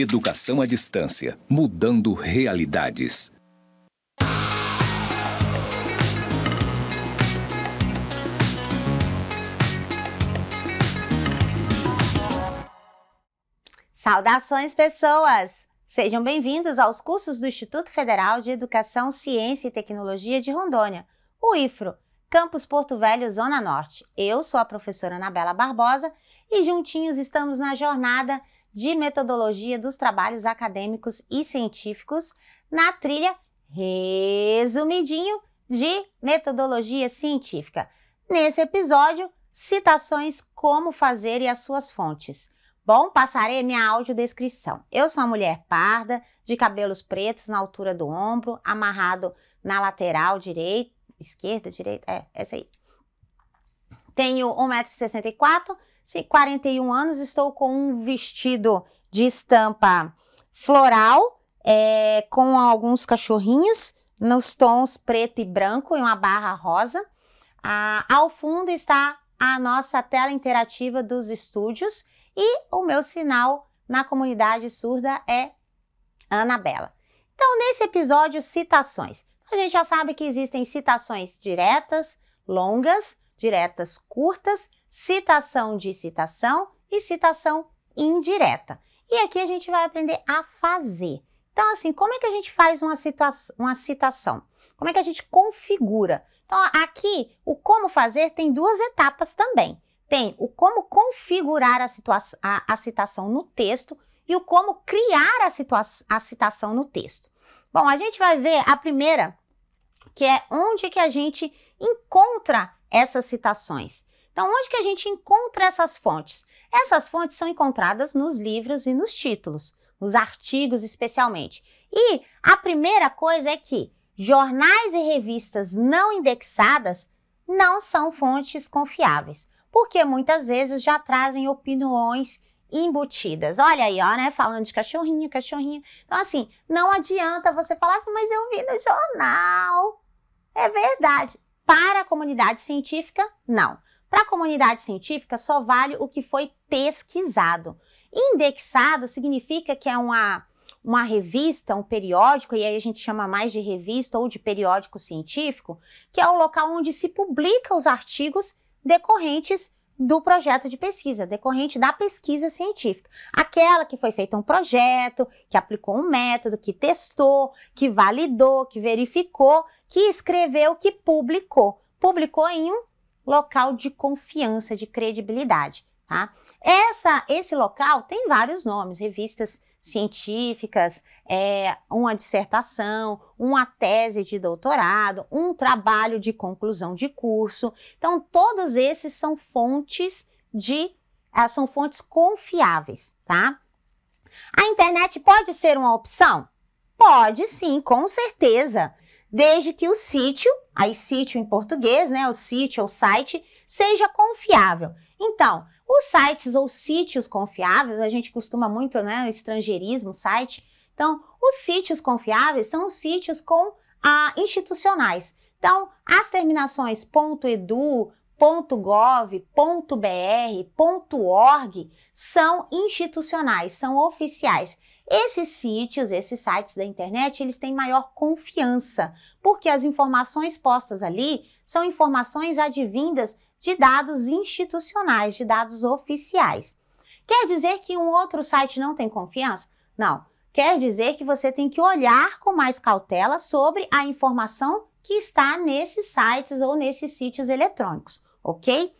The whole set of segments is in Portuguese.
Educação à distância, mudando realidades. Saudações, pessoas! Sejam bem-vindos aos cursos do Instituto Federal de Educação, Ciência e Tecnologia de Rondônia, o IFRO, Campus Porto Velho, Zona Norte. Eu sou a professora Anabela Barbosa e juntinhos estamos na jornada de metodologia dos trabalhos acadêmicos e científicos na trilha Resumidinho de Metodologia Científica. Nesse episódio, citações como fazer e as suas fontes. Bom, passarei minha audiodescrição. Eu sou uma mulher parda, de cabelos pretos na altura do ombro, amarrado na lateral direita, esquerda, direita, é, essa aí. Tenho 1,64m, Sim, 41 anos, estou com um vestido de estampa floral, é, com alguns cachorrinhos nos tons preto e branco e uma barra rosa. Ah, ao fundo está a nossa tela interativa dos estúdios e o meu sinal na comunidade surda é Anabela. Então, nesse episódio, citações. A gente já sabe que existem citações diretas, longas, diretas, curtas citação de citação e citação indireta. E aqui a gente vai aprender a fazer. Então, assim, como é que a gente faz uma, uma citação? Como é que a gente configura? Então, aqui, o como fazer tem duas etapas também. Tem o como configurar a, a, a citação no texto e o como criar a, a citação no texto. Bom, a gente vai ver a primeira, que é onde que a gente encontra essas citações. Então, onde que a gente encontra essas fontes? Essas fontes são encontradas nos livros e nos títulos, nos artigos especialmente. E a primeira coisa é que jornais e revistas não indexadas não são fontes confiáveis, porque muitas vezes já trazem opiniões embutidas. Olha aí, ó, né? Falando de cachorrinho, cachorrinho. Então, assim, não adianta você falar assim, mas eu vi no jornal. É verdade. Para a comunidade científica, não. Para a comunidade científica, só vale o que foi pesquisado. Indexado significa que é uma, uma revista, um periódico, e aí a gente chama mais de revista ou de periódico científico, que é o local onde se publica os artigos decorrentes do projeto de pesquisa, decorrente da pesquisa científica. Aquela que foi feita um projeto, que aplicou um método, que testou, que validou, que verificou, que escreveu, que publicou. Publicou em um local de confiança, de credibilidade. Tá? Essa, esse local tem vários nomes, revistas científicas, é, uma dissertação, uma tese de doutorado, um trabalho de conclusão de curso. Então, todos esses são fontes de é, são fontes confiáveis, tá? A internet pode ser uma opção? Pode sim, com certeza desde que o sítio, aí sítio em português, né, o sítio ou site, seja confiável. Então, os sites ou sítios confiáveis, a gente costuma muito, né, estrangeirismo, site. Então, os sítios confiáveis são os sítios com ah, institucionais. Então, as terminações .edu, .gov, .br, .org são institucionais, são oficiais. Esses sítios, esses sites da internet, eles têm maior confiança, porque as informações postas ali são informações advindas de dados institucionais, de dados oficiais. Quer dizer que um outro site não tem confiança? Não. Quer dizer que você tem que olhar com mais cautela sobre a informação que está nesses sites ou nesses sítios eletrônicos, ok?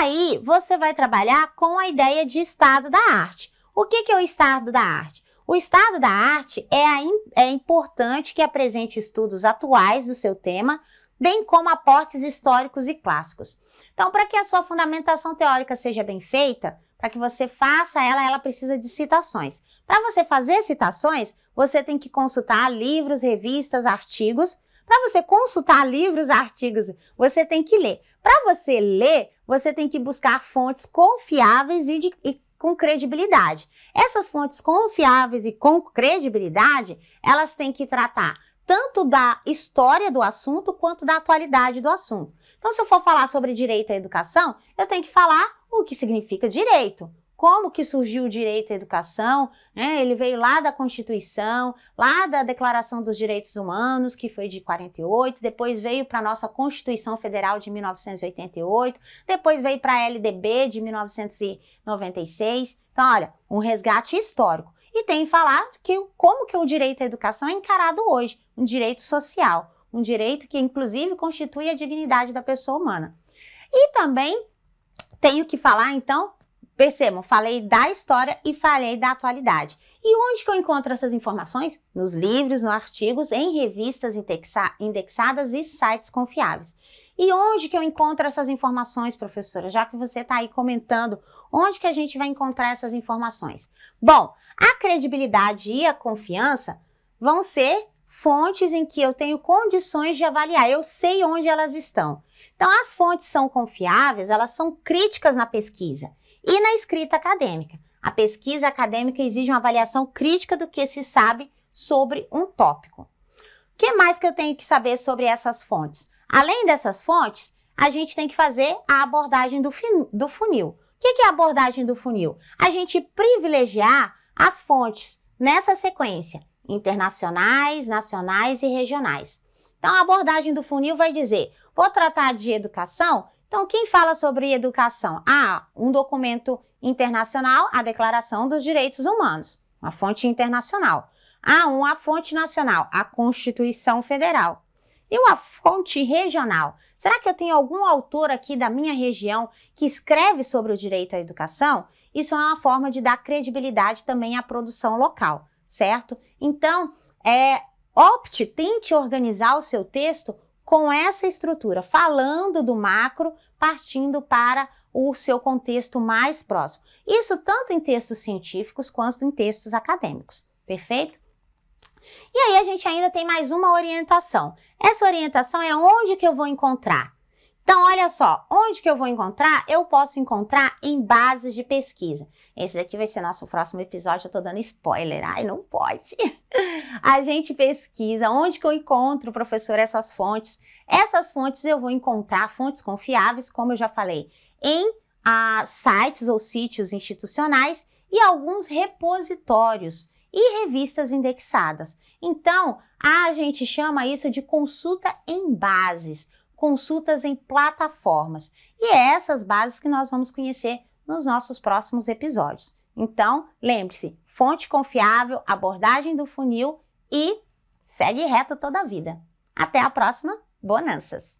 Aí você vai trabalhar com a ideia de estado da arte. O que, que é o estado da arte? O estado da arte é, é importante que apresente estudos atuais do seu tema, bem como aportes históricos e clássicos. Então, para que a sua fundamentação teórica seja bem feita, para que você faça ela, ela precisa de citações. Para você fazer citações, você tem que consultar livros, revistas, artigos. Para você consultar livros, artigos, você tem que ler. Para você ler, você tem que buscar fontes confiáveis e, de, e com credibilidade. Essas fontes confiáveis e com credibilidade, elas têm que tratar tanto da história do assunto quanto da atualidade do assunto. Então, se eu for falar sobre direito à educação, eu tenho que falar o que significa direito, como que surgiu o direito à educação, né? ele veio lá da Constituição, lá da Declaração dos Direitos Humanos, que foi de 48, depois veio para a nossa Constituição Federal de 1988, depois veio para a LDB de 1996. Então, olha, um resgate histórico. E tem falado que como que o direito à educação é encarado hoje, um direito social, um direito que inclusive constitui a dignidade da pessoa humana. E também tenho que falar então Percebam, falei da história e falei da atualidade. E onde que eu encontro essas informações? Nos livros, nos artigos, em revistas indexadas e sites confiáveis. E onde que eu encontro essas informações, professora? Já que você está aí comentando, onde que a gente vai encontrar essas informações? Bom, a credibilidade e a confiança vão ser fontes em que eu tenho condições de avaliar, eu sei onde elas estão. Então, as fontes são confiáveis, elas são críticas na pesquisa. E na escrita acadêmica. A pesquisa acadêmica exige uma avaliação crítica do que se sabe sobre um tópico. O que mais que eu tenho que saber sobre essas fontes? Além dessas fontes, a gente tem que fazer a abordagem do, do funil. O que, que é a abordagem do funil? A gente privilegiar as fontes nessa sequência, internacionais, nacionais e regionais. Então, a abordagem do funil vai dizer: vou tratar de educação, então, quem fala sobre educação? Ah, um documento internacional, a Declaração dos Direitos Humanos, uma fonte internacional. Ah, uma fonte nacional, a Constituição Federal. E uma fonte regional? Será que eu tenho algum autor aqui da minha região que escreve sobre o direito à educação? Isso é uma forma de dar credibilidade também à produção local, certo? Então, é, opte, tente organizar o seu texto com essa estrutura, falando do macro, partindo para o seu contexto mais próximo. Isso tanto em textos científicos quanto em textos acadêmicos, perfeito? E aí a gente ainda tem mais uma orientação. Essa orientação é onde que eu vou encontrar? Então, olha só, onde que eu vou encontrar? Eu posso encontrar em bases de pesquisa. Esse daqui vai ser nosso próximo episódio, eu tô dando spoiler, ai, não pode. A gente pesquisa onde que eu encontro, professor, essas fontes. Essas fontes eu vou encontrar, fontes confiáveis, como eu já falei, em ah, sites ou sítios institucionais e alguns repositórios e revistas indexadas. Então, a gente chama isso de consulta em bases consultas em plataformas. E é essas bases que nós vamos conhecer nos nossos próximos episódios. Então, lembre-se, fonte confiável, abordagem do funil e segue reto toda a vida. Até a próxima, bonanças!